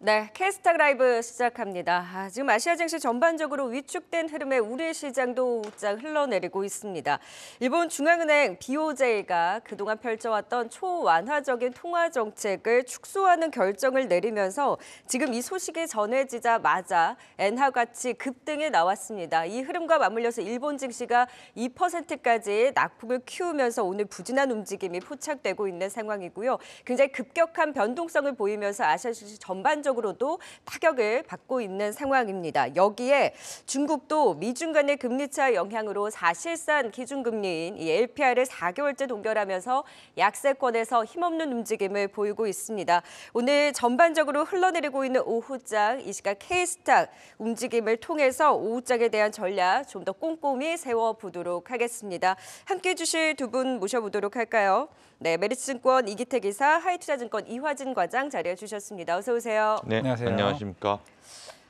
네, 캐스탁 라이브 시작합니다. 아, 지금 아시아 증시 전반적으로 위축된 흐름에 우리 시장도 우짝 흘러내리고 있습니다. 일본 중앙은행 BOJ가 그동안 펼쳐왔던 초완화적인 통화 정책을 축소하는 결정을 내리면서 지금 이 소식이 전해지자마자 엔화 가치 급등에 나왔습니다. 이 흐름과 맞물려서 일본 증시가 2%까지 낙폭을 키우면서 오늘 부진한 움직임이 포착되고 있는 상황이고요. 굉장히 급격한 변동성을 보이면서 아시아 증시 전반 금전적으로도 타격을 받고 있는 상황입니다. 여기에 중국도 미중 간의 금리차 영향으로 사실상 기준금리인 이 LPR을 4개월째 동결하면서 약세권에서 힘없는 움직임을 보이고 있습니다. 오늘 전반적으로 흘러내리고 있는 오후장 이 시각 K스탁 움직임을 통해서 오후장에 대한 전략 좀 더 꼼꼼히 세워보도록 하겠습니다. 함께해 주실 두 분 모셔보도록 할까요? 네, 메리츠증권 이기태 기사, 하이투자증권 이화진 과장 자리해 주셨습니다. 어서 오세요. 네, 안녕하세요. 안녕하십니까.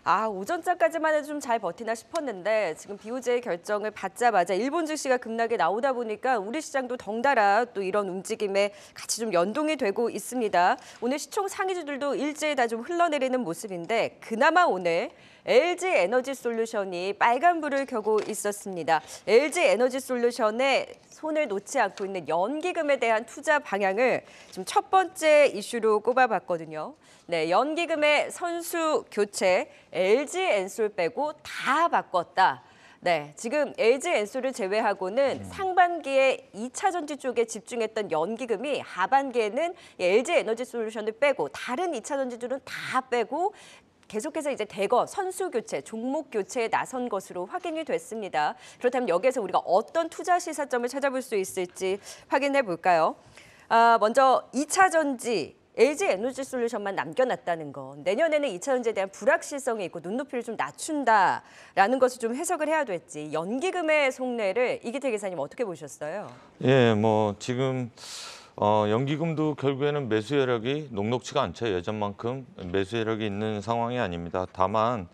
아, 오전장까지만 해도 좀 잘 버티나 싶었는데 지금 BOJ 결정을 받자마자 일본 증시가 급락에 나오다 보니까 우리 시장도 덩달아 또 이런 움직임에 같이 좀 연동이 되고 있습니다. 오늘 시총 상위주들도 일제히 다좀 흘러내리는 모습인데 그나마 오늘 LG 에너지 솔루션이 빨간불을 켜고 있었습니다. LG 에너지 솔루션에 손을 놓지 않고 있는 연기금에 대한 투자 방향을 지금 첫 번째 이슈로 꼽아봤거든요. 네, 연기금의 선수 교체, LG 엔솔 빼고 다 바꿨다. 네, 지금 LG 엔솔을 제외하고는 음. 상반기에 2차 전지 쪽에 집중했던 연기금이 하반기에는 LG 에너지 솔루션을 빼고 다른 2차 전지주은다 빼고 계속해서 이제 대거 선수 교체, 종목 교체에 나선 것으로 확인이 됐습니다. 그렇다면 여기에서 우리가 어떤 투자 시사점을 찾아볼 수 있을지 확인해 볼까요? 아, 먼저 2차 전지 LG 에너지 솔루션만 남겨놨다는 건 내년에는 2차 전지에 대한 불확실성이 있고 눈높이를 좀 낮춘다라는 것을 좀 해석을 해야 될지 연기금의 속내를 이기태 기사님 어떻게 보셨어요? 예, 뭐 지금 어, 연기금도 결국에는 매수 여력이 녹록치가 않죠. 예전만큼 매수 여력이 있는 상황이 아닙니다. 다만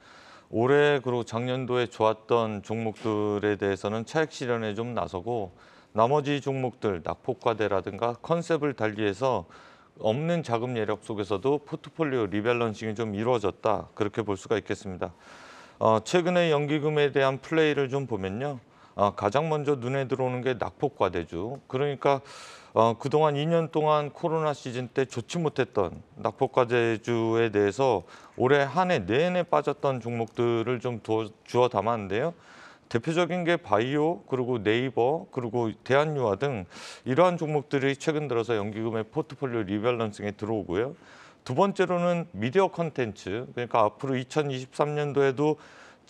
올해 그리고 작년도에 좋았던 종목들에 대해서는 차익 실현에 좀 나서고 나머지 종목들 낙폭과대라든가 컨셉을 달리해서 없는 자금 예력 속에서도 포트폴리오 리밸런싱이 좀 이루어졌다 그렇게 볼 수가 있겠습니다. 어, 최근에 연기금에 대한 플레이를 좀 보면요. 어, 가장 먼저 눈에 들어오는 게 낙폭과대주. 그러니까 어, 그동안 2년 동안 코로나 시즌 때 좋지 못했던 낙폭과제주에 대해서 올해 한 해 내내 네 빠졌던 종목들을 좀 두어, 주어 담았는데요. 대표적인 게 바이오, 그리고 네이버, 그리고 대한유화 등 이러한 종목들이 최근 들어서 연기금의 포트폴리오 리밸런싱에 들어오고요. 두 번째로는 미디어 컨텐츠, 그러니까 앞으로 2023년도에도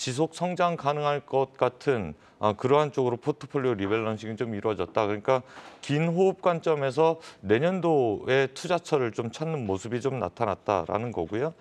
지속 성장 가능할 것 같은 아, 그러한 쪽으로 포트폴리오 리밸런싱이 좀 이루어졌다. 그러니까 긴 호흡 관점에서 내년도에 투자처를 좀 찾는 모습이 좀 나타났다라는 거고요.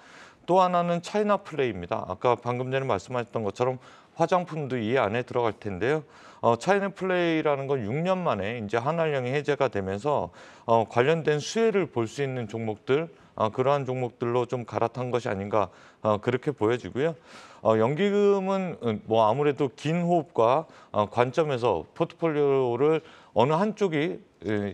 또 하나는 차이나 플레이입니다. 아까 방금 전에 말씀하셨던 것처럼 화장품도 이 안에 들어갈 텐데요. 어, 차이나 플레이라는 건 6년 만에 이제 한알령이 해제가 되면서 어, 관련된 수혜를 볼 수 있는 종목들 아, 그러한 종목들로 좀 갈아탄 것이 아닌가 어, 그렇게 보여지고요. 어, 연기금은 음, 뭐 아무래도 긴 호흡과 어, 관점에서 포트폴리오를 어느 한쪽이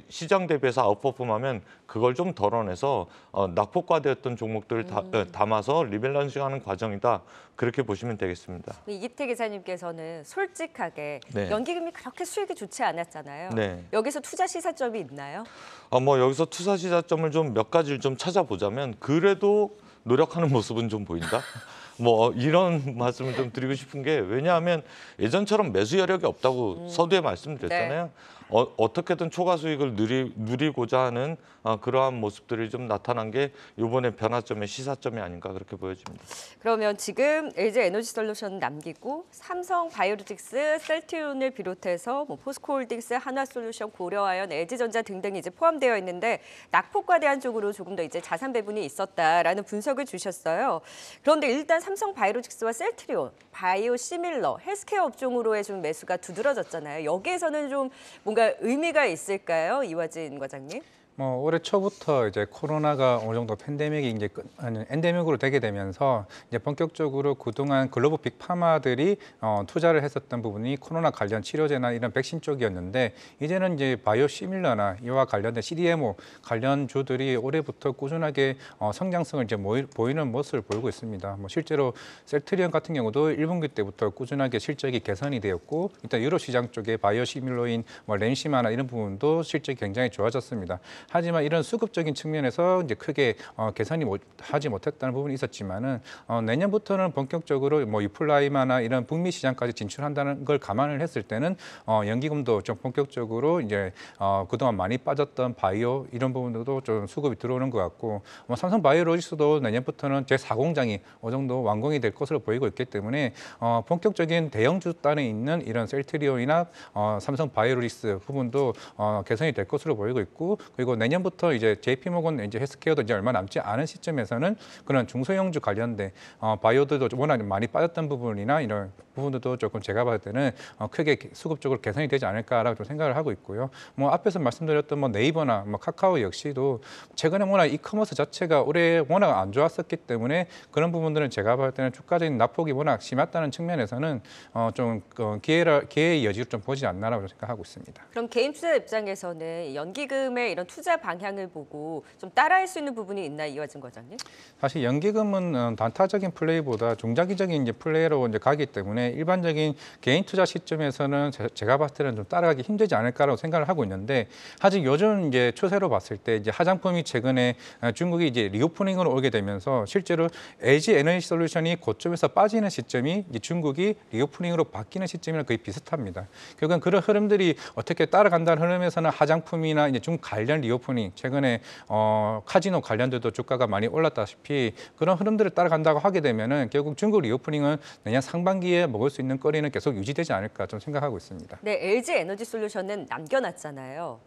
시장 대비해서 아웃퍼폼하면 그걸 좀 덜어내서 어, 낙폭과되었던 종목들을 다, 음. 어, 담아서 리밸런싱하는 과정이다. 그렇게 보시면 되겠습니다. 네, 이기태 기자님께서는 솔직하게 네. 연기금이 그렇게 수익이 좋지 않았잖아요. 네. 여기서 투자 시사점이 있나요? 어, 뭐 여기서 투자 시사점을 좀 몇 가지를 좀 찾아보자면 그래도 노력하는 모습은 좀 보인다. 뭐 이런 말씀을 좀 드리고 싶은 게 왜냐하면 예전처럼 매수 여력이 없다고 음. 서두에 말씀드렸잖아요. 네. 어, 어 떻게든 초과 수익을 누리, 고자 하는 어, 그러한 모습들이 좀 나타난 게 이번에 변화점의 시사점이 아닌가 그렇게 보여집니다. 그러면 지금 LG 에너지 솔루션 남기고 삼성 바이오로직스, 셀티온을 비롯해서 뭐 포스코홀딩스, 하나솔루션, 고려아연, LG전자 등등이 이제 포함되어 있는데 낙폭과 대한 쪽으로 조금 더 이제 자산 배분이 있었다라는 분석을 주셨어요. 그런데 일단 삼성 바이오로직스와 셀트리온, 바이오 시밀러, 헬스케어 업종으로의 좀 매수가 두드러졌잖아요. 여기에서는 좀 뭔가 뭔가 의미가 있을까요? 이화진 과장님. 뭐 올해 초부터 이제 코로나가 어느 정도 팬데믹이 이제 아니 엔데믹으로 되게 되면서 이제 본격적으로 그동안 글로벌 빅파마들이 어, 투자를 했었던 부분이 코로나 관련 치료제나 이런 백신 쪽이었는데 이제는 이제 바이오 시밀러나 이와 관련된 CDMO 관련 주들이 올해부터 꾸준하게 어, 성장성을 이제 모이, 보이는 모습을 보이고 있습니다. 뭐 실제로 셀트리온 같은 경우도 1분기 때부터 꾸준하게 실적이 개선이 되었고 일단 유럽 시장 쪽에 바이오 시밀러인 뭐 렌시마나 이런 부분도 실적이 굉장히 좋아졌습니다. 하지만 이런 수급적인 측면에서 이제 크게 어, 개선이 못, 하지 못했다는 부분이 있었지만은 어, 내년부터는 본격적으로 뭐 유플라이마나 이런 북미 시장까지 진출한다는 걸 감안을 했을 때는 어, 연기금도 좀 본격적으로 이제 어, 그동안 많이 빠졌던 바이오 이런 부분들도 좀 수급이 들어오는 것 같고 뭐 삼성 바이오로직스도 내년부터는 제 4공장이 어느 정도 완공이 될 것으로 보이고 있기 때문에 어, 본격적인 대형 주단에 있는 이런 셀트리온이나 어, 삼성 바이오로직스 부분도 어, 개선이 될 것으로 보이고 있고 그리고 내년부터 이제 JP 모건 이제 헬스케어도 이제 얼마 남지 않은 시점에서는 그런 중소형주 관련된 어, 바이오들도 워낙 많이 빠졌던 부분이나 이런 부분들도 조금 제가 봤을 때는 어, 크게 수급적으로 개선이 되지 않을까라고 좀 생각을 하고 있고요. 뭐 앞에서 말씀드렸던 뭐 네이버나 뭐 카카오 역시도 최근에 워낙 이커머스 자체가 올해 워낙 안 좋았었기 때문에 그런 부분들은 제가 봤을 때는 주가적인 낙폭이 워낙 심했다는 측면에서는 어, 좀 어, 그 기회를 기회의 여지로 좀 보지 않나라고 생각하고 있습니다. 그럼 개인 투자 입장에서는 연기금의 이런 투자 투자 방향을 보고 좀 따라할 수 있는 부분이 있나 이화진 과장님? 사실 연기금은 어, 단타적인 플레이보다 중장기적인 이제 플레이로 이제 가기 때문에 일반적인 개인 투자 시점에서는 제가 봤을 때는 좀 따라가기 힘들지 않을까라고 생각을 하고 있는데 아직 요즘 이제 추세로 봤을 때 이제 화장품이 최근에 어, 중국이 이제 리오프닝으로 오게 되면서 실제로 LG 에너지 솔루션이 고점에서 빠지는 시점이 이제 중국이 리오프닝으로 바뀌는 시점이랑 거의 비슷합니다. 결국은 그런 흐름들이 어떻게 따라간다는 흐름에서는 화장품이나 이제 중 관련 리오 리오프닝, 최근에 어, 카지노 관련돼도 주가가 많이 올랐다시피 그런 흐름들을 따라간다고 하게 되면은 결국 중국 리오프닝은 내년 상반기에 먹을 수 있는 거리는 계속 유지되지 않을까 좀 생각하고 있습니다. 네, LG 에너지 솔루션은 남겨놨잖아요.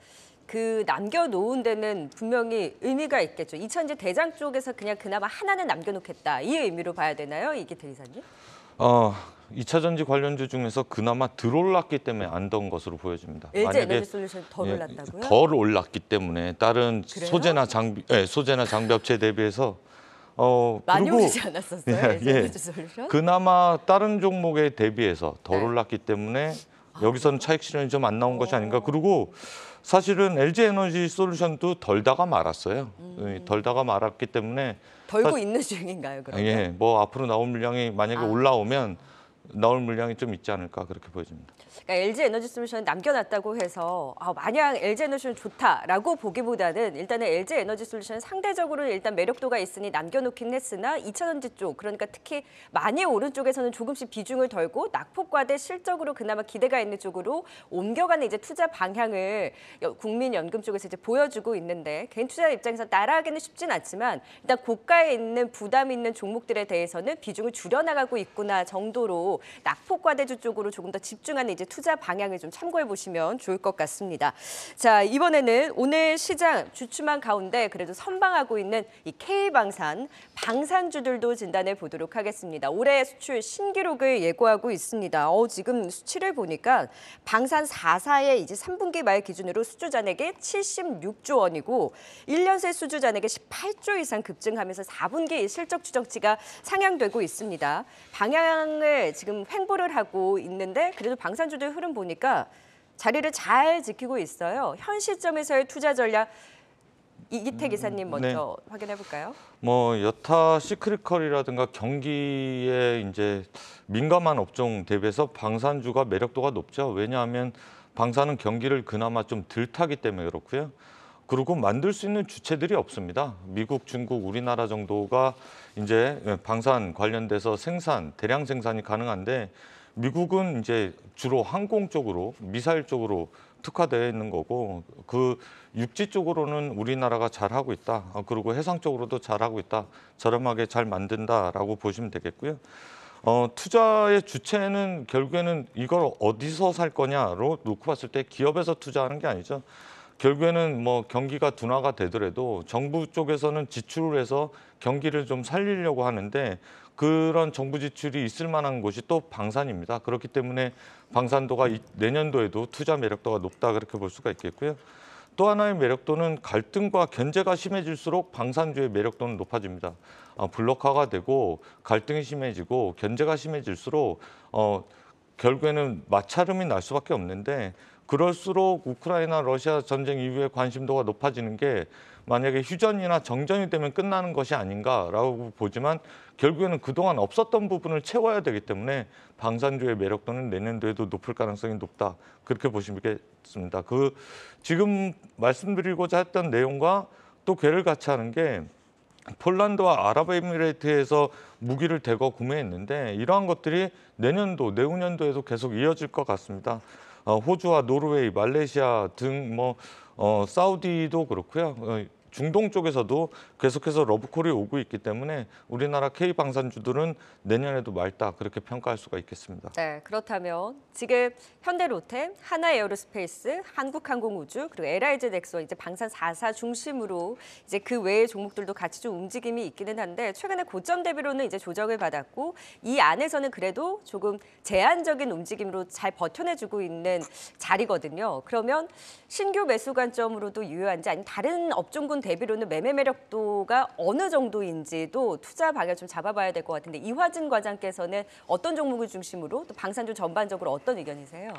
그 남겨놓은 데는 분명히 의미가 있겠죠. 이천지 대장 쪽에서 그냥 그나마 하나는 남겨놓겠다. 이 의미로 봐야 되나요? 이게 대리사님? 어, 2차 전지 관련주 중에서 그나마 덜 올랐기 때문에 안던 것으로 보여집니다. 에너지 그 솔루션 덜 예, 올랐다고요? 덜 올랐기 때문에 다른 그래요? 소재나 장비 예, 소재나 장비 업체 대비해서 어 많이 그리고, 오르지 않았었어요. 예, 예, 그 그나마 다른 종목에 대비해서 덜 네. 올랐기 때문에 아. 여기서는 차익 실현이 좀 안 나온 것이 아닌가. 어. 그리고 사실은 LG 에너지 솔루션도 덜다가 말았어요. 음. 덜다가 말았기 때문에 덜고 사 있는 중인가요, 그러면? 예, 뭐 앞으로 나온 물량이 만약에 아. 올라오면 나올 물량이 좀 있지 않을까 그렇게 보여집니다. 그러니까 LG 에너지 솔루션 남겨놨다고 해서 아, 마냥 LG 에너지 솔루션 좋다라고 보기보다는 일단은 LG 에너지 솔루션 상대적으로 일단 매력도가 있으니 남겨놓긴 했으나 이차전지 쪽 그러니까 특히 많이 오른 쪽에서는 조금씩 비중을 덜고 낙폭과대 실적으로 그나마 기대가 있는 쪽으로 옮겨가는 이제 투자 방향을 국민연금 쪽에서 이제 보여주고 있는데 개인 투자 입장에서 따라하기는 쉽진 않지만 일단 고가에 있는 부담 있는 종목들에 대해서는 비중을 줄여나가고 있구나 정도로 낙폭과대주 쪽으로 조금 더 집중하는 이제 투자 방향을 좀 참고해 보시면 좋을 것 같습니다. 자, 이번에는 오늘 시장 주춤한 가운데 그래도 선방하고 있는 이 K방산, 방산주들도 진단해 보도록 하겠습니다. 올해 수출 신기록을 예고하고 있습니다. 어, 지금 수치를 보니까 방산 4사의 이제 3분기 말 기준으로 수주 잔액이 76조 원이고 1년 새 수주 잔액이 18조 이상 급증하면서 4분기 실적 추정치가 상향되고 있습니다. 방향을 지금 횡보를 하고 있는데 그래도 방산주 선들 흐름 보니까 자리를 잘 지키고 있어요. 현 시점에서의 투자 전략 이기태 음, 기사님 네. 먼저 네. 확인해 볼까요? 뭐 여타 시크릿컬이라든가 경기에 이제 민감한 업종 대비해서 방산주가 매력도가 높죠. 왜냐하면 방산은 경기를 그나마 좀덜 타기 때문에 그렇고요. 그리고 만들 수 있는 주체들이 없습니다. 미국, 중국, 우리나라 정도가 이제 방산 관련돼서 생산, 대량 생산이 가능한데 미국은 이제 주로 항공 쪽으로 미사일 쪽으로 특화되어 있는 거고 그 육지 쪽으로는 우리나라가 잘하고 있다. 어, 그리고 해상 쪽으로도 잘하고 있다. 저렴하게 잘 만든다라고 보시면 되겠고요. 어, 투자의 주체는 결국에는 이걸 어디서 살 거냐로 놓고 봤을 때 기업에서 투자하는 게 아니죠. 결국에는 뭐 경기가 둔화가 되더라도 정부 쪽에서는 지출을 해서 경기를 좀 살리려고 하는데 그런 정부 지출이 있을 만한 곳이 또 방산입니다. 그렇기 때문에 방산도가 내년도에도 투자 매력도가 높다 그렇게 볼 수가 있겠고요. 또 하나의 매력도는 갈등과 견제가 심해질수록 방산주의 매력도는 높아집니다. 어, 블록화가 되고 갈등이 심해지고 견제가 심해질수록 어, 결국에는 마찰음이 날 수밖에 없는데 그럴수록 우크라이나 러시아 전쟁 이후에 관심도가 높아지는 게 만약에 휴전이나 정전이 되면 끝나는 것이 아닌가라고 보지만 결국에는 그동안 없었던 부분을 채워야 되기 때문에 방산주의 매력도는 내년도에도 높을 가능성이 높다. 그렇게 보시면 되겠습니다. 그 지금 말씀드리고자 했던 내용과 또 괴를 같이 하는 게 폴란드와 아랍에미레이트에서 무기를 대거 구매했는데 이러한 것들이 내년도, 내후년도에도 계속 이어질 것 같습니다. 어, 호주와 노르웨이, 말레이시아 등 뭐, 어, 사우디도 그렇고요. 어, 중동 쪽에서도 계속해서 러브콜이 오고 있기 때문에 우리나라 K 방산주들은 내년에도 맑다 그렇게 평가할 수가 있겠습니다. 네, 그렇다면 지금 현대로템, 하나에어로스페이스, 한국항공우주 그리고 LIG 넥슨 이제 방산 4사 중심으로 이제 그 외의 종목들도 같이 좀 움직임이 있기는 한데 최근에 고점 대비로는 이제 조정을 받았고 이 안에서는 그래도 조금 제한적인 움직임으로 잘 버텨내주고 있는 자리거든요. 그러면 신규 매수 관점으로도 유효한지 아니면 다른 업종군 기존 대비로는 매매 매력도가 어느 정도인지도 투자 방향 을좀 잡아봐야 될 것 같은데 이화진 과장께서는 어떤 종목을 중심으로 또 방산주 전반적으로 어떤 의견이세요?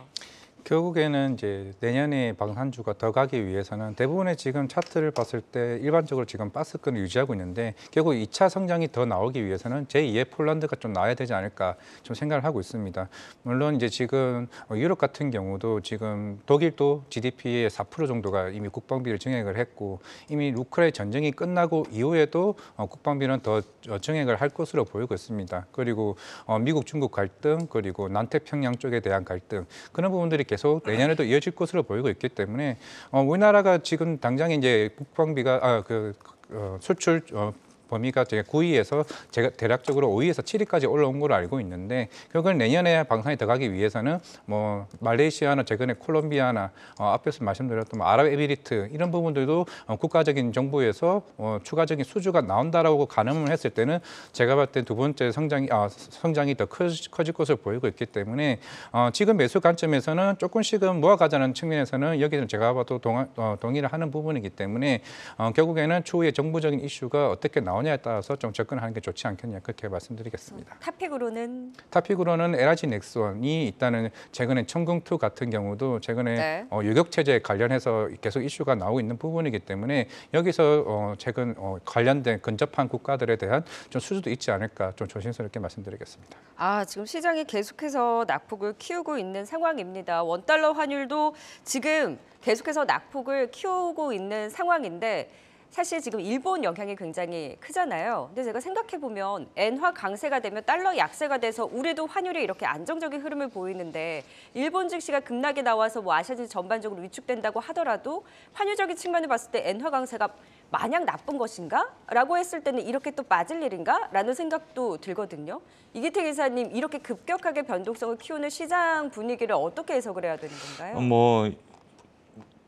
결국에는 이제 내년에 방산주가 더 가기 위해서는 대부분의 지금 차트를 봤을 때 일반적으로 지금 박스권을 유지하고 있는데 결국 2차 성장이 더 나오기 위해서는 제2의 폴란드가 좀 나와야 되지 않을까 좀 생각을 하고 있습니다. 물론 이제 지금 어, 유럽 같은 경우도 지금 독일도 GDP의 4% 정도가 이미 국방비를 증액을 했고 이미 우크라이 전쟁이 끝나고 이후에도 어, 국방비는 더 어, 증액을 할 것으로 보이고 있습니다. 그리고 미국 중국 갈등 그리고 남태평양 쪽에 대한 갈등 그런 부분들이 계속 내년에도 이어질 것으로 보이고 있기 때문에 어, 우리나라가 지금 당장 이제 국방비가 아, 그 어, 수출 어, 범위가 제가 9위에서 제가 대략적으로 5위에서 7위까지 올라온 걸로 알고 있는데 결국은 내년에 방산이 들어가기 위해서는 뭐 말레이시아나 최근에 콜롬비아나 어, 앞에서 말씀드렸던 뭐 아랍에미리트 이런 부분들도 어, 국가적인 정부에서 어, 추가적인 수주가 나온다라고 가늠을 했을 때는 제가 봤을 때 두 번째 성장이 아, 성장이 더 커, 커질 것으로 보이고 있기 때문에 어, 지금 매수 관점에서는 조금씩은 모아가자는 측면에서는 여기는 제가 봐도 어, 동의를 하는 부분이기 때문에 어, 결국에는 추후에 정부적인 이슈가 어떻게 나올 나오냐에 따라서 좀 접근하는 게 좋지 않겠냐 그렇게 말씀드리겠습니다. 탑픽으로는 탑픽으로는 LRG 넥스원이 있다는 최근에 청궁2 같은 경우도 최근에 네. 어, 유격 체제 관련해서 계속 이슈가 나오고 있는 부분이기 때문에 여기서 어, 최근 어, 관련된 근접한 국가들에 대한 좀 수주도 있지 않을까 좀 조심스럽게 말씀드리겠습니다. 아 지금 시장이 계속해서 낙폭을 키우고 있는 상황입니다. 원 달러 환율도 지금 계속해서 낙폭을 키우고 있는 상황인데. 사실 지금 일본 영향이 굉장히 크잖아요. 근데 제가 생각해보면 엔화 강세가 되면 달러 약세가 돼서 우리도 환율이 이렇게 안정적인 흐름을 보이는데 일본 증시가 급락이 나와서 뭐 아시아 증시 전반적으로 위축된다고 하더라도 환율적인 측면을 봤을 때 엔화 강세가 마냥 나쁜 것인가? 라고 했을 때는 이렇게 또 빠질 일인가? 라는 생각도 들거든요. 이기태 기사님, 이렇게 급격하게 변동성을 키우는 시장 분위기를 어떻게 해석을 해야 되는 건가요? 뭐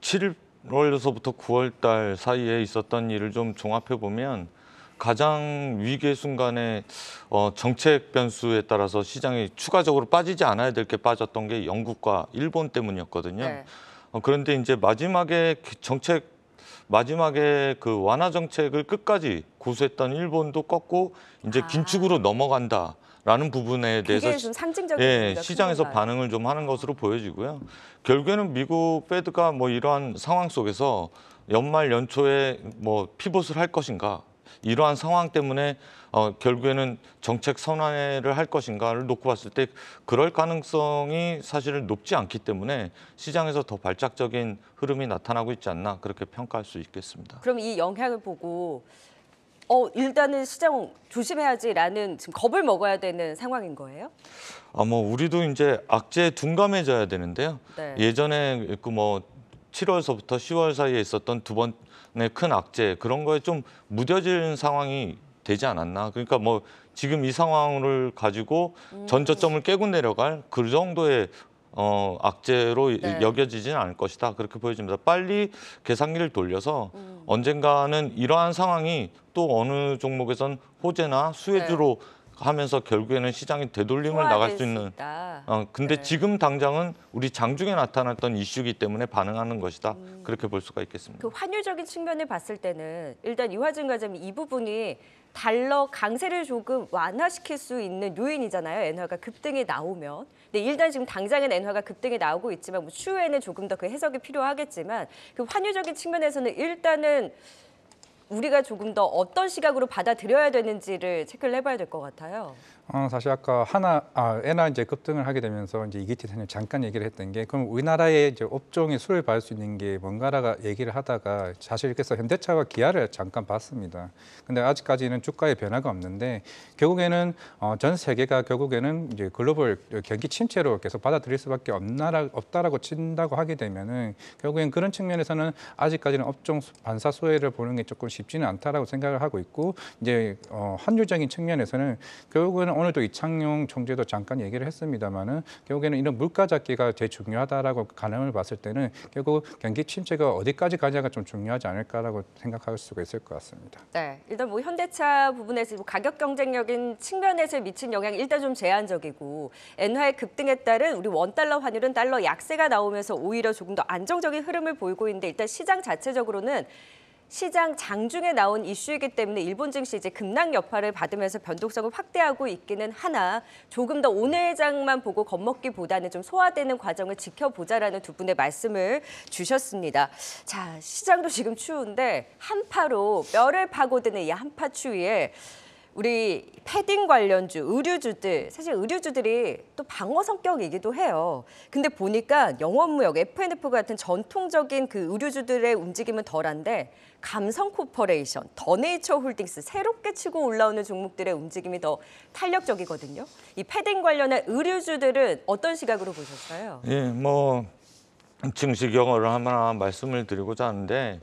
7... 6월에서부터 9월달 사이에 있었던 일을 좀 종합해 보면 가장 위기의 순간에 어, 정책 변수에 따라서 시장이 추가적으로 빠지지 않아야 될 게 빠졌던 게 영국과 일본 때문이었거든요. 네. 어, 그런데 이제 마지막에 그 정책 마지막에 그 완화 정책을 끝까지 고수했던 일본도 꺾고 이제 아. 긴축으로 넘어간다. 라는 부분에 대해서 좀 상징적인 예, 시장에서 큰일요 반응을 좀 하는 것으로 보여지고요. 결국에는 미국 페드가 뭐 이러한 상황 속에서 연말 연초에 뭐 피봇을 할 것인가 이러한 상황 때문에 어, 결국에는 정책 선언회를 할 것인가를 놓고 봤을 때 그럴 가능성이 사실은 높지 않기 때문에 시장에서 더 발작적인 흐름이 나타나고 있지 않나 그렇게 평가할 수 있겠습니다. 그럼 이 영향을 보고 어, 일단은 시장 조심해야지라는 지금 겁을 먹어야 되는 상황인 거예요? 아, 뭐 우리도 이제 악재에 둔감해져야 되는데요. 네. 예전에 그 뭐 7월서부터 10월 사이에 있었던 두 번의 큰 악재 그런 거에 좀 무뎌진 상황이 되지 않았나. 그러니까 뭐 지금 이 상황을 가지고 음. 전 저점을 깨고 내려갈 그 정도의 어, 악재로 네. 여겨지진 않을 것이다. 그렇게 보여집니다. 빨리 계산기를 돌려서 음. 언젠가는 이러한 상황이 또 어느 종목에선 호재나 수혜주로 네. 하면서 결국에는 시장이 되돌림을 나갈 수 있는. 있 어, 근데 네. 지금 당장은 우리 장중에 나타났던 이슈기 때문에 반응하는 것이다. 음. 그렇게 볼 수가 있겠습니다. 그 환율적인 측면을 봤을 때는 일단 유화증 과점이 이 부분이 달러 강세를 조금 완화시킬 수 있는 요인이잖아요. 엔화가 급등이 나오면. 근데 네, 일단 지금 당장은 엔화가 급등이 나오고 있지만 뭐 추후에는 조금 더 그 해석이 필요하겠지만 그 환율적인 측면에서는 일단은 우리가 조금 더 어떤 시각으로 받아들여야 되는지를 체크를 해봐야 될 것 같아요. 어, 사실 아까 하나, 아, 에나 이제 급등을 하게 되면서 이제 이기태 선생님 잠깐 얘기를 했던 게 그럼 우리나라의 이제 업종이 수를 받을 수 있는 게 뭔가라가 얘기를 하다가 사실 이렇게 해서 현대차와 기아를 잠깐 봤습니다. 근데 아직까지는 주가의 변화가 없는데 결국에는 어, 전 세계가 결국에는 이제 글로벌 경기 침체로 계속 받아들일 수밖에 없나라, 없다라고 친다고 하게 되면은 결국엔 그런 측면에서는 아직까지는 업종 반사 소외를 보는 게 조금 쉽지는 않다라고 생각을 하고 있고 이제 어, 환율적인 측면에서는 결국에는 오늘도 이창용 총재도 잠깐 얘기를 했습니다마는 결국에는 이런 물가 잡기가 제일 중요하다라고 가늠을 봤을 때는 결국 경기 침체가 어디까지 가냐가 좀 중요하지 않을까라고 생각할 수가 있을 것 같습니다. 네, 일단 뭐 현대차 부분에서 뭐 가격 경쟁력인 측면에서 미친 영향 일단 좀 제한적이고 엔화의 급등에 따른 우리 원 달러 환율은 달러 약세가 나오면서 오히려 조금 더 안정적인 흐름을 보이고 있는데 일단 시장 자체적으로는 시장 장중에 나온 이슈이기 때문에 일본 증시 이제 급락 여파를 받으면서 변동성을 확대하고 있기는 하나 조금 더 오늘 장만 보고 겁먹기보다는 좀 소화되는 과정을 지켜보자라는 두 분의 말씀을 주셨습니다. 자 시장도 지금 추운데 한파로 뼈를 파고드는 이 한파 추위에 우리 패딩 관련주, 의류주들, 사실 의류주들이 또 방어 성격이기도 해요. 근데 보니까 영원무역, F&F 같은 전통적인 그 의류주들의 움직임은 덜한데 감성코퍼레이션, 더네이처 홀딩스 새롭게 치고 올라오는 종목들의 움직임이 더 탄력적이거든요. 이 패딩 관련의 의류주들은 어떤 시각으로 보셨어요? 예, 뭐 증시 경험을 하나 말씀을 드리고자 하는데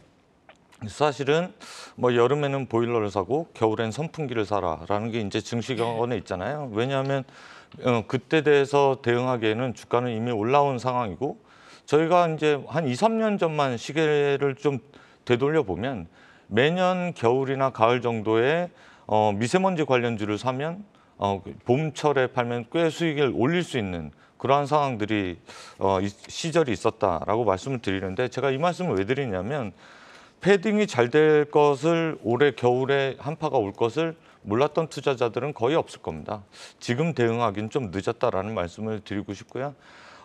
사실은 뭐 여름에는 보일러를 사고 겨울엔 선풍기를 사라라는 게 이제 증시경험에 네. 있잖아요. 왜냐하면 어, 그때 대해서 대응하기에는 주가는 이미 올라온 상황이고 저희가 이제 한 2, 3년 전만 시계를 좀 되돌려 보면 매년 겨울이나 가을 정도에 어, 미세먼지 관련주를 사면 어, 봄철에 팔면 꽤 수익을 올릴 수 있는 그러한 상황들이 어, 시절이 있었다라고 말씀을 드리는데 제가 이 말씀을 왜 드리냐면 패딩이 잘 될 것을 올해 겨울에 한파가 올 것을 몰랐던 투자자들은 거의 없을 겁니다. 지금 대응하기는 좀 늦었다라는 말씀을 드리고 싶고요.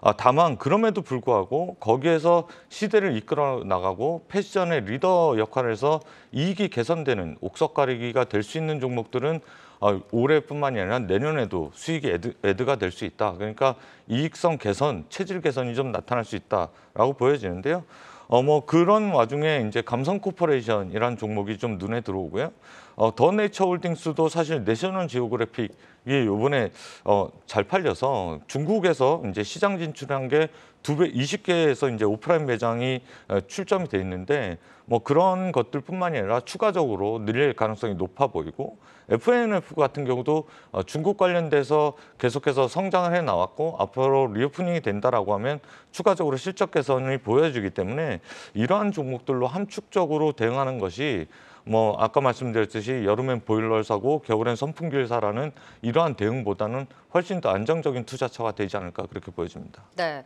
아, 다만 그럼에도 불구하고 거기에서 시대를 이끌어 나가고 패션의 리더 역할에서 이익이 개선되는 옥석 가리기가 될 수 있는 종목들은 아, 올해뿐만이 아니라 내년에도 수익이 애드, 애드가 될 수 있다. 그러니까 이익성 개선, 체질 개선이 좀 나타날 수 있다라고 보여지는데요. 어, 뭐 그런 와중에 이제 감성코퍼레이션이란 종목이 좀 눈에 들어오고요. 어, 더 네이처홀딩스도 사실 내셔널 지오그래픽이 요번에 어, 잘 팔려서 중국에서 이제 시장 진출한 게 두배 20개에서 이제 오프라인 매장이 어, 출점이 돼 있는데 뭐 그런 것들뿐만이 아니라 추가적으로 늘릴 가능성이 높아 보이고 FNF 같은 경우도 어, 중국 관련돼서 계속해서 성장을 해 나왔고 앞으로 리오프닝이 된다라고 하면 추가적으로 실적 개선이 보여지기 때문에 이러한 종목들로 함축적으로 대응하는 것이 뭐 아까 말씀드렸듯이 여름엔 보일러를 사고 겨울엔 선풍기를 사라는 이러한 대응보다는 훨씬 더 안정적인 투자처가 되지 않을까 그렇게 보여집니다. 네.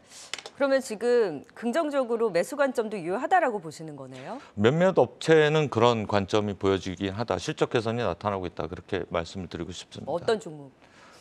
그러면 지금 긍정적으로 매수 관점도 유효하다라고 보시는 거네요? 몇몇 업체는 그런 관점이 보여지긴 하다. 실적 개선이 나타나고 있다. 그렇게 말씀을 드리고 싶습니다. 어떤 종목?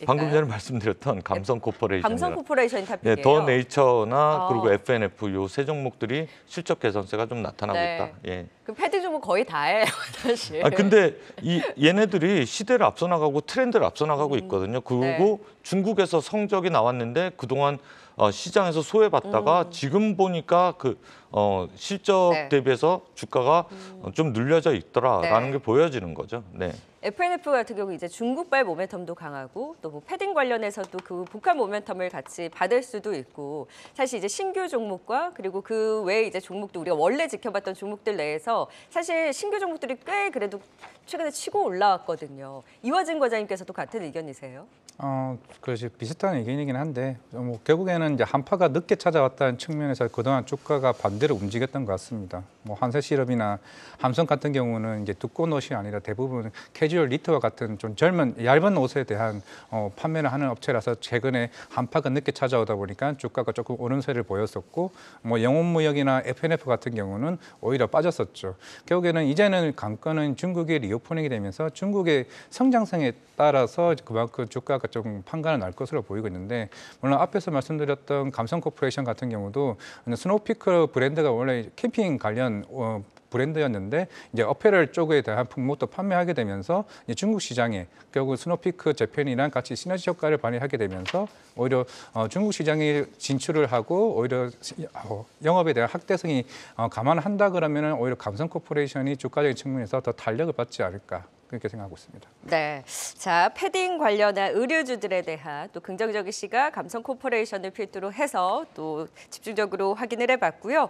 방금 전에 말씀드렸던 감성 코퍼레이션. 감성 코퍼레이션 타이에요 네, 예, 더 네이처나 아. 그리고 아. FNF 요 세 종목들이 실적 개선세가 좀 나타나고 네. 있다. 예. 그 패드 종목 거의 다예요, 사실. 아 근데 이 얘네들이 시대를 앞서 나가고 트렌드를 앞서 나가고 음. 있거든요. 그리고 네. 중국에서 성적이 나왔는데 그동안 어, 시장에서 소외받다가 음. 지금 보니까 그 어, 실적 네. 대비해서 주가가 음. 좀 눌려져 있더라라는 네. 게 보여지는 거죠. 네. FNF 같은 경우 이제 중국발 모멘텀도 강하고 또뭐 패딩 관련해서도 그 북한 모멘텀을 같이 받을 수도 있고 사실 이제 신규 종목과 그리고 그 외에 이제 종목도 우리가 원래 지켜봤던 종목들 내에서 사실 신규 종목들이 꽤 그래도 최근에 치고 올라왔거든요. 이화진 과장님께서도 같은 의견이세요? 어, 그렇지 비슷한 의견이긴 한데 뭐 결국에는 이제 한파가 늦게 찾아왔다는 측면에서 그동안 주가가 반대로 움직였던 것 같습니다. 뭐 한세 시럽이나 함성 같은 경우는 이제 두꺼운 옷이 아니라 대부분 캐주 캐주얼 니트와 같은 좀 젊은 얇은 옷에 대한 어, 판매를 하는 업체라서 최근에 한파가 늦게 찾아오다 보니까 주가가 조금 오름세를 보였었고 뭐 영혼무역이나 F&F 같은 경우는 오히려 빠졌었죠. 결국에는 이제는 강건은 중국의 리오프닝이 되면서 중국의 성장성에 따라서 그만큼 주가가 조금 판가를 날 것으로 보이고 있는데 물론 앞에서 말씀드렸던 감성 코퍼레이션 같은 경우도 스노우피크 브랜드가 원래 캠핑 관련 어, 브랜드였는데 이제 어페럴 쪽에 대한 품목도 판매하게 되면서 중국 시장에 결국 스노피크 재팬이랑 같이 시너지 효과를 발휘하게 되면서 오히려 어, 중국 시장에 진출을 하고 오히려 어, 영업에 대한 확대성이 어, 감안한다 그러면 오히려 감성 코퍼레이션이 주가적인 측면에서 더 탄력을 받지 않을까 그렇게 생각하고 있습니다. 네, 자 패딩 관련한 의료주들에 대한 또 긍정적인 시각 감성 코퍼레이션을 필두로 해서 또 집중적으로 확인을 해봤고요.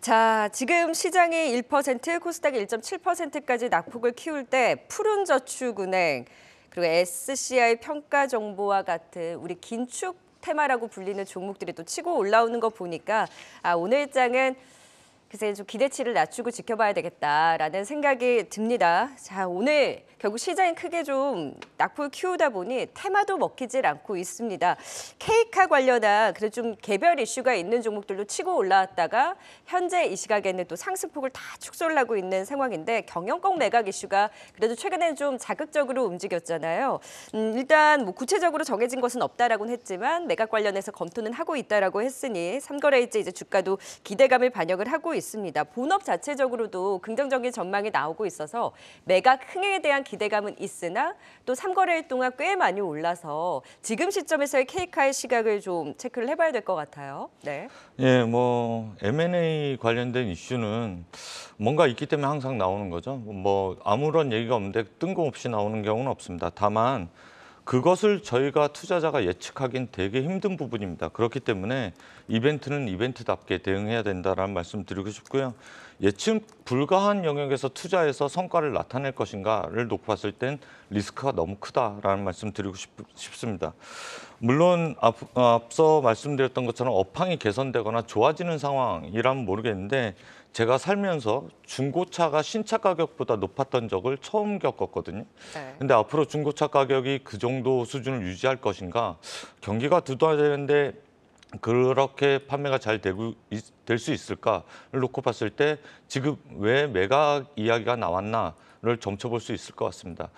자 지금 시장이 1%코스닥 1.7%까지 낙폭을 키울 때 푸른 저축은행 그리고 SCI 평가 정보와 같은 우리 긴축 테마라고 불리는 종목들이 또 치고 올라오는 거 보니까 아 오늘 장은 그래서 좀 기대치를 낮추고 지켜봐야 되겠다라는 생각이 듭니다. 자, 오늘 결국 시장이 크게 좀 낙폭을 키우다 보니 테마도 먹히질 않고 있습니다. 케이크 관련한 그래도 좀 개별 이슈가 있는 종목들로 치고 올라왔다가 현재 이 시각에는 또 상승폭을 다 축소를 하고 있는 상황인데 경영권 매각 이슈가 그래도 최근에 는좀 자극적으로 움직였잖아요. 음, 일단 뭐 구체적으로 정해진 것은 없다라고는 했지만 매각 관련해서 검토는 하고 있다라고 했으니 삼거래일째 이제 주가도 기대감을 반영을 하고 있습니다. 있습니다. 본업 자체적으로도 긍정적인 전망이 나오고 있어서 매각 흥행에 대한 기대감은 있으나 또 3거래일 동안 꽤 많이 올라서 지금 시점에서의 케이카의 시각을 좀 체크를 해봐야 될 것 같아요. 네. 예, 뭐 M&A 관련된 이슈는 뭔가 있기 때문에 항상 나오는 거죠. 뭐 아무런 얘기가 없는데 뜬금없이 나오는 경우는 없습니다. 다만 그것을 저희가 투자자가 예측하기는 되게 힘든 부분입니다. 그렇기 때문에 이벤트는 이벤트답게 대응해야 된다라는 말씀 드리고 싶고요. 예측 불가한 영역에서 투자해서 성과를 나타낼 것인가를 놓고 봤을 땐 리스크가 너무 크다라는 말씀 드리고 싶, 습니다 물론 앞, 서 말씀드렸던 것처럼 업황이 개선되거나 좋아지는 상황이라면 모르겠는데 제가 살면서 중고차가 신차 가격보다 높았던 적을 처음 겪었거든요. 네. 근데 앞으로 중고차 가격이 그 정도 수준을 유지할 것인가? 경기가 두드러지는데 그렇게 판매가 잘 되고 될 수 있을까를 놓고 봤을 때 지금 왜 매각 이야기가 나왔나를 점쳐볼 수 있을 것 같습니다.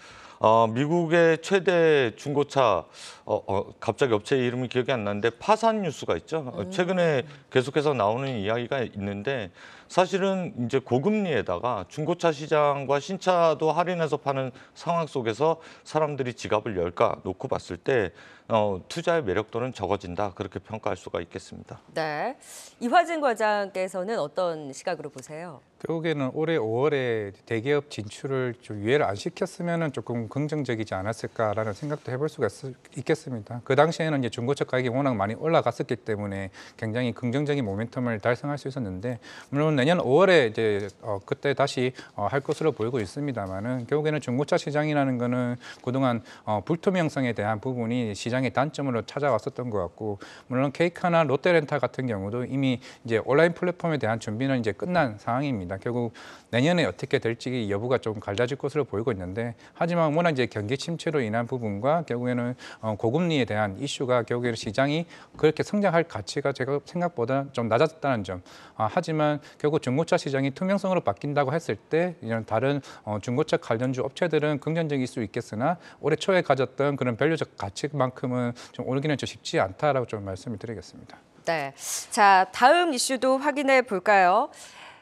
어, 미국의 최대 중고차 어, 어, 갑자기 업체 이름이 기억이 안 나는데 파산 뉴스가 있죠. 어, 음. 최근에 계속해서 나오는 이야기가 있는데 사실은 이제 고금리에다가 중고차 시장과 신차도 할인해서 파는 상황 속에서 사람들이 지갑을 열까 놓고 봤을 때 어, 투자의 매력도는 적어진다 그렇게 평가할 수가 있겠습니다. 네, 이화진 과장께서는 어떤 시각으로 보세요? 결국에는 올해 5월에 대기업 진출을 좀 유예를 안 시켰으면 조금 긍정적이지 않았을까라는 생각도 해볼 수가 있겠습니다. 그 당시에는 이제 중고차 가격이 워낙 많이 올라갔었기 때문에 굉장히 긍정적인 모멘텀을 달성할 수 있었는데 물론 내년 5월에 이제 어, 그때 다시 어, 할 것으로 보이고 있습니다만 결국에는 중고차 시장이라는 거는 그동안 어, 불투명성에 대한 부분이 시장 굉장히 단점으로 찾아왔었던 것 같고 물론 케이크나 롯데렌탈 같은 경우도 이미 이제 온라인 플랫폼에 대한 준비는 이제 끝난 상황입니다. 결국 내년에 어떻게 될지 여부가 조금 갈라질 것으로 보이고 있는데 하지만 워낙 이제 경기 침체로 인한 부분과 결국에는 어, 고금리에 대한 이슈가 결국에는 시장이 그렇게 성장할 가치가 제가 생각보다 좀 낮았다는 점. 아, 하지만 결국 중고차 시장이 투명성으로 바뀐다고 했을 때 이런 다른 어, 중고차 관련주 업체들은 긍정적일 수 있겠으나 올해 초에 가졌던 그런 밸류적 가치만큼 만큼은 좀 오르기는 좀 쉽지 않다라고 좀 말씀을 드리겠습니다. 네. 자, 다음 이슈도 확인해 볼까요?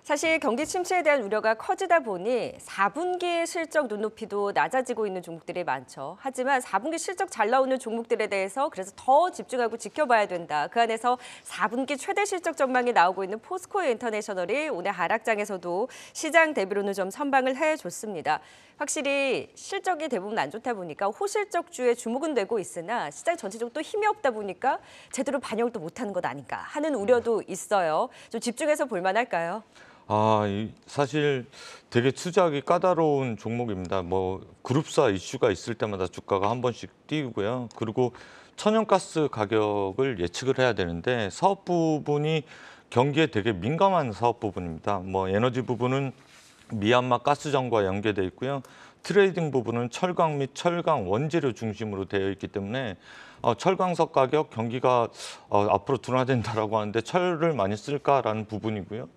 사실 경기 침체에 대한 우려가 커지다 보니 4분기 실적 눈높이도 낮아지고 있는 종목들이 많죠. 하지만 4분기 실적 잘 나오는 종목들에 대해서 그래서 더 집중하고 지켜봐야 된다. 그 안에서 4분기 최대 실적 전망이 나오고 있는 포스코 인터내셔널이 오늘 하락장에서도 시장 대비로는 좀 선방을 해줬습니다. 확실히 실적이 대부분 안 좋다 보니까 호실적주에 주목은 되고 있으나 시장 전체적으로 또 힘이 없다 보니까 제대로 반영도 못하는 것 아닌가 하는 우려도 있어요. 좀 집중해서 볼 만할까요? 아, 사실 되게 투자하기 까다로운 종목입니다. 뭐 그룹사 이슈가 있을 때마다 주가가 한 번씩 뛰고요. 그리고 천연가스 가격을 예측을 해야 되는데 사업 부분이 경기에 되게 민감한 사업 부분입니다. 뭐 에너지 부분은 미얀마 가스정과 연계돼 있고요. 트레이딩 부분은 철강 및 철강 원재료 중심으로 되어 있기 때문에 어, 철강석 가격 경기가 어, 앞으로 둔화된다라고 하는데 철을 많이 쓸까라는 부분이고요.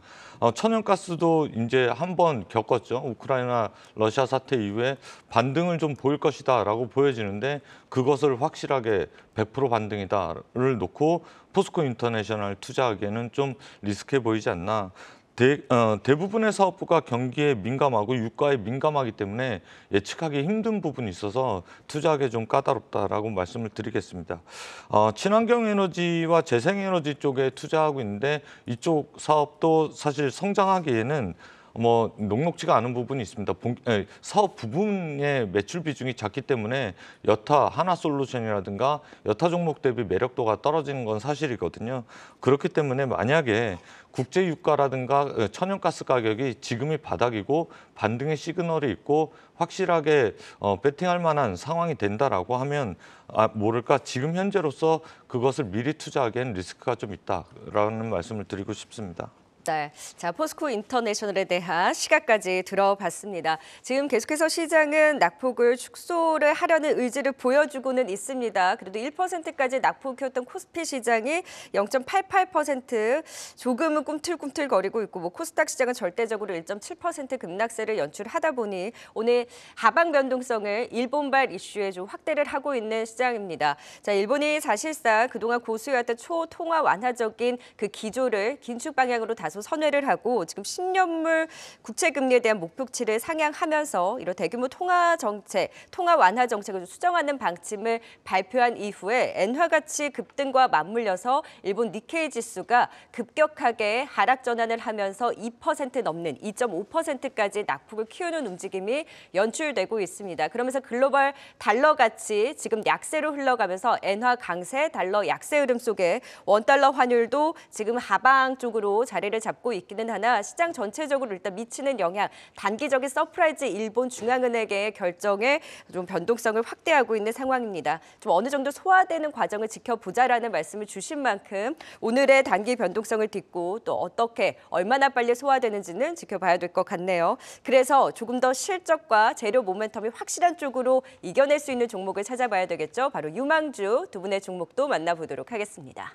어, 천연가스도 이제 한 번 겪었죠. 우크라이나 러시아 사태 이후에 반등을 좀 보일 것이다라고 보여지는데 그것을 확실하게 100% 반등이다를 놓고 포스코 인터내셔널 투자하기에는 좀 리스크해 보이지 않나. 대, 어, 대 부분의 사업부가 경기에 민감하고 유가에 민감하기 때문에 예측하기 힘든 부분이 있어서 투자하기 좀 까다롭다라고 말씀을 드리겠습니다. 어, 친환경 에너지와 재생에너지 쪽에 투자하고 있는데 이쪽 사업도 사실 성장하기에는 뭐 녹록지가 않은 부분이 있습니다. 본, 에, 사업 부분의 매출 비중이 작기 때문에 여타 하나 솔루션이라든가 여타 종목 대비 매력도가 떨어지는 건 사실이거든요. 그렇기 때문에 만약에 국제 유가라든가 천연가스 가격이 지금이 바닥이고 반등의 시그널이 있고 확실하게 어, 배팅할 만한 상황이 된다라고 하면 아, 모를까 지금 현재로서 그것을 미리 투자하기엔 리스크가 좀 있다라는 말씀을 드리고 싶습니다. 쌀. 네. 자, 포스코 인터내셔널에 대한 시각까지 들어봤습니다. 지금 계속해서 시장은 낙폭을 축소를 하려는 의지를 보여주고는 있습니다. 그래도 1%까지 낙폭이었던 코스피 시장이 0.88% 조금은 꿈틀꿈틀거리고 있고 뭐 코스닥 시장은 절대적으로 1.7% 급락세를 연출하다 보니 오늘 하방 변동성을 일본발 이슈에 좀 확대를 하고 있는 시장입니다. 자, 일본이 사실상 그동안 고수였던 초통화 완화적인 그 기조를 긴축 방향으로 다소 다소 선회를 하고 지금 10년물 국채 금리에 대한 목표치를 상향하면서 이런 대규모 통화 정책, 통화 완화 정책을 수정하는 방침을 발표한 이후에 엔화 가치 급등과 맞물려서 일본 니케이 지수가 급격하게 하락 전환을 하면서 2% 넘는 2.5%까지 낙폭을 키우는 움직임이 연출되고 있습니다. 그러면서 글로벌 달러 가치 지금 약세로 흘러가면서 엔화 강세, 달러 약세 흐름 속에 원달러 환율도 지금 하방 쪽으로 자리를 잡고 잡고 있기는 하나 시장 전체적으로 일단 미치는 영향, 단기적인 서프라이즈 일본 중앙은행의 결정에 좀 변동성을 확대하고 있는 상황입니다. 좀 어느 정도 소화되는 과정을 지켜보자라는 말씀을 주신 만큼 오늘의 단기 변동성을 딛고 또 어떻게 얼마나 빨리 소화되는지는 지켜봐야 될 것 같네요. 그래서 조금 더 실적과 재료 모멘텀이 확실한 쪽으로 이겨낼 수 있는 종목을 찾아봐야 되겠죠. 바로 유망주 두 분의 종목도 만나보도록 하겠습니다.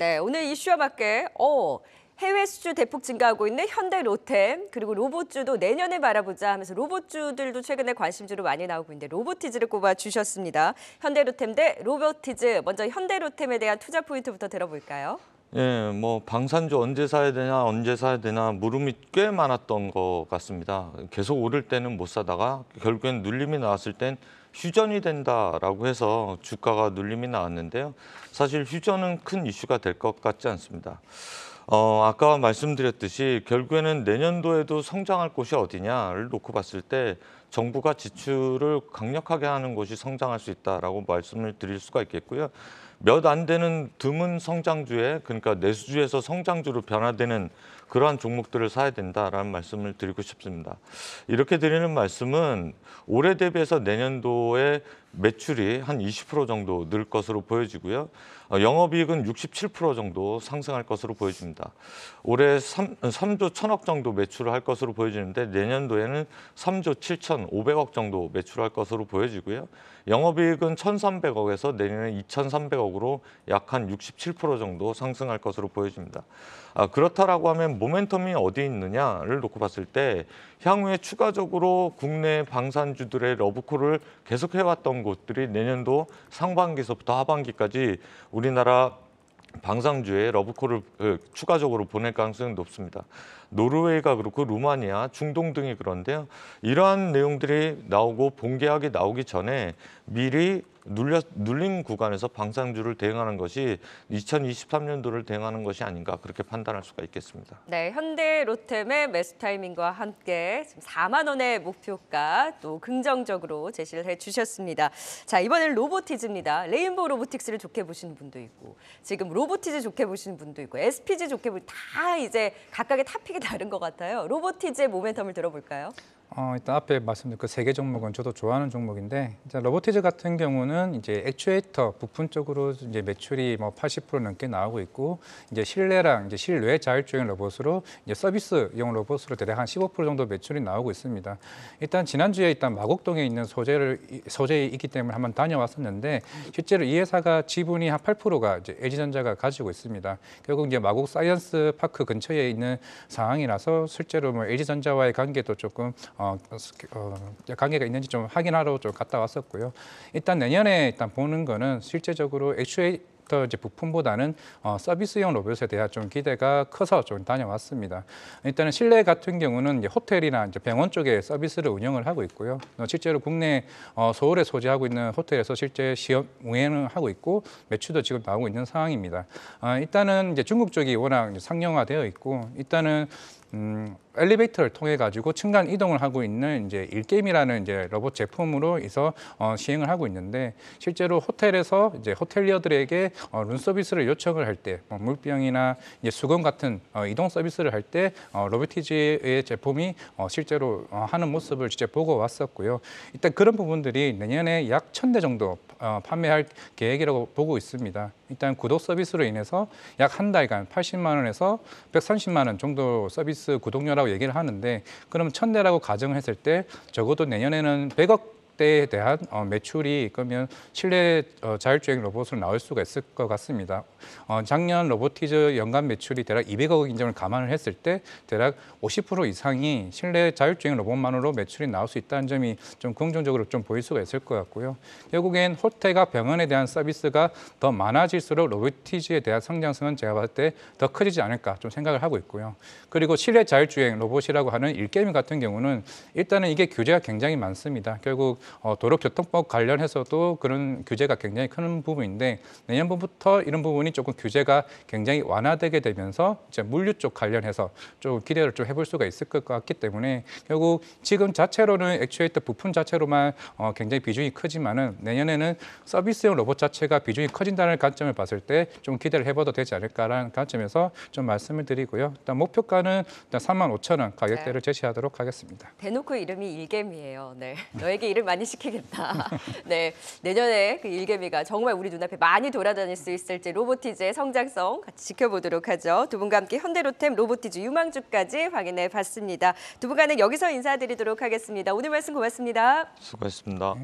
네, 오늘 이슈와 밖에 어, 해외 수주 대폭 증가하고 있는 현대 로템 그리고 로봇주도 내년에 바라보자 하면서 로봇주들도 최근에 관심주로 많이 나오고 있는데 로보티즈를 꼽아 주셨습니다. 현대 로템 대 로보티즈 먼저 현대 로템에 대한 투자 포인트부터 들어볼까요? 예, 뭐 방산주 언제 사야 되냐, 언제 사야 되나 물음이 꽤 많았던 것 같습니다. 계속 오를 때는 못 사다가 결국엔 눌림이 나왔을 땐 휴전이 된다라고 해서 주가가 눌림이 나왔는데요. 사실 휴전은 큰 이슈가 될 것 같지 않습니다. 어, 아까 말씀드렸듯이 결국에는 내년도에도 성장할 곳이 어디냐를 놓고 봤을 때 정부가 지출을 강력하게 하는 곳이 성장할 수 있다라고 말씀을 드릴 수가 있겠고요. 몇 안 되는 드문 성장주에 그러니까 내수주에서 성장주로 변화되는 그러한 종목들을 사야 된다라는 말씀을 드리고 싶습니다. 이렇게 드리는 말씀은 올해 대비해서 내년도에 매출이 한 20% 정도 늘 것으로 보여지고요. 어, 영업이익은 67% 정도 상승할 것으로 보여집니다. 올해 3, 3조 1천억 정도 매출을 할 것으로 보여지는데 내년도에는 3조 7,500억 정도 매출할 것으로 보여지고요. 영업이익은 1,300억에서 내년에 2,300억으로 약 한 67% 정도 상승할 것으로 보여집니다. 아, 그렇다라고 하면 모멘텀이 어디 있느냐를 놓고 봤을 때 향후에 추가적으로 국내 방산주들의 러브콜을 계속해왔던 곳들이 내년도 상반기서부터 하반기까지 우리나라 방상주에 러브콜을 그, 추가적으로 보낼 가능성이 높습니다. 노르웨이가 그렇고 루마니아, 중동 등이 그런데요. 이러한 내용들이 나오고 본계약이 나오기 전에 미리 눌려, 눌린 구간에서 방상주를 대응하는 것이 2023년도를 대응하는 것이 아닌가 그렇게 판단할 수가 있겠습니다. 네, 현대 로템의 매수 타이밍과 함께 지금 4만 원의 목표가 또 긍정적으로 제시를 해주셨습니다. 자, 이번엔 로보티즈입니다. 레인보우 로보틱스를 좋게 보시는 분도 있고 지금 로보티즈 좋게 보시는 분도 있고 SPG 좋게 보다 이제 각각의 타픽이 다른 것 같아요. 로보티즈의 모멘텀을 들어볼까요? 어, 일단 앞에 말씀드린 그 세 개 종목은 저도 좋아하는 종목인데 일단 로보티즈 같은 경우는 이제 액추에이터 부품 쪽으로 이제 매출이 뭐 80% 넘게 나오고 있고 이제 실내랑 이제 실외 자율주행 로봇으로 이제 서비스용 로봇으로 대략 한 15% 정도 매출이 나오고 있습니다. 일단 지난주에 일단 마곡동에 있는 소재를 소재에 있기 때문에 한번 다녀왔었는데 실제로 이 회사가 지분이 한 8%가 이제 LG전자가 가지고 있습니다. 결국 이제 마곡 사이언스 파크 근처에 있는 상황이라서 실제로 뭐 LG전자와의 관계도 조금 어, 어 관계가 있는지 좀 확인하러 좀 갔다 왔었고요. 일단 내년에 일단 보는 거는 실제적으로 애초에 이제 부품보다는 어, 서비스용 로봇에 대한 좀 기대가 커서 좀 다녀왔습니다. 일단은 실내 같은 경우는 이제 호텔이나 이제 병원 쪽에 서비스를 운영을 하고 있고요. 어, 실제로 국내 어, 서울에 소재하고 있는 호텔에서 실제 시험 운행을 하고 있고 매출도 지금 나오고 있는 상황입니다. 어, 일단은 이제 중국 쪽이 워낙 상용화되어 있고 일단은 음, 엘리베이터를 통해 가지고 층간 이동을 하고 있는 이제 일게임이라는 이제 로봇 제품으로 해서 어, 시행을 하고 있는데 실제로 호텔에서 이제 호텔리어들에게 어, 룸 서비스를 요청을 할때 뭐 물병이나 이제 수건 같은 어, 이동 서비스를 할 때 어, 로보티즈의 제품이 어, 실제로 어, 하는 모습을 직접 보고 왔었고요. 일단 그런 부분들이 내년에 약 천 대 정도 어, 판매할 계획이라고 보고 있습니다. 일단 구독 서비스로 인해서 약 한 달간 80만 원에서 130만 원 정도 서비스 구독료를 거다라고 얘기를 하는데 그럼 천대라고 가정했을 때 적어도 내년에는 100억 때에 대한 어, 매출이 있으면 실내 어, 자율주행 로봇으로 나올 수가 있을 것 같습니다. 어, 작년 로보티즈 연간 매출이 대략 200억 인정을 감안을 했을 때 대략 50% 이상이 실내 자율주행 로봇만으로 매출이 나올 수 있다는 점이 좀 긍정적으로 좀 보일 수가 있을 것 같고요. 결국엔 호텔과 병원에 대한 서비스가 더 많아질수록 로보티즈에 대한 성장성은 제가 봤을 때 더 커지지 않을까 좀 생각을 하고 있고요. 그리고 실내 자율주행 로봇이라고 하는 일게임 같은 경우는 일단은 이게 규제가 굉장히 많습니다. 결국 어, 도로교통법 관련해서도 그런 규제가 굉장히 큰 부분인데 내년부부터 이런 부분이 조금 규제가 굉장히 완화되게 되면서 이제 물류 쪽 관련해서 좀 기대를 좀 해볼 수가 있을 것 같기 때문에 결국 지금 자체로는 액추에이터 부품 자체로만 어, 굉장히 비중이 크지만은 내년에는 서비스용 로봇 자체가 비중이 커진다는 관점을 봤을 때 좀 기대를 해봐도 되지 않을까라는 관점에서 좀 말씀을 드리고요. 일단 목표가는 일단 3만 5천 원 가격대를 네. 제시하도록 하겠습니다. 대놓고 이름이 일겜이에요. 네. 너에게 이름 많이 많이 시키겠다. 네, 내년에 그 일개미가 정말 우리 눈앞에 많이 돌아다닐 수 있을지 로보티즈의 성장성 같이 지켜보도록 하죠. 두 분과 함께 현대로템 로보티즈 유망주까지 확인해 봤습니다. 두 분과는 여기서 인사드리도록 하겠습니다. 오늘 말씀 고맙습니다. 수고하셨습니다.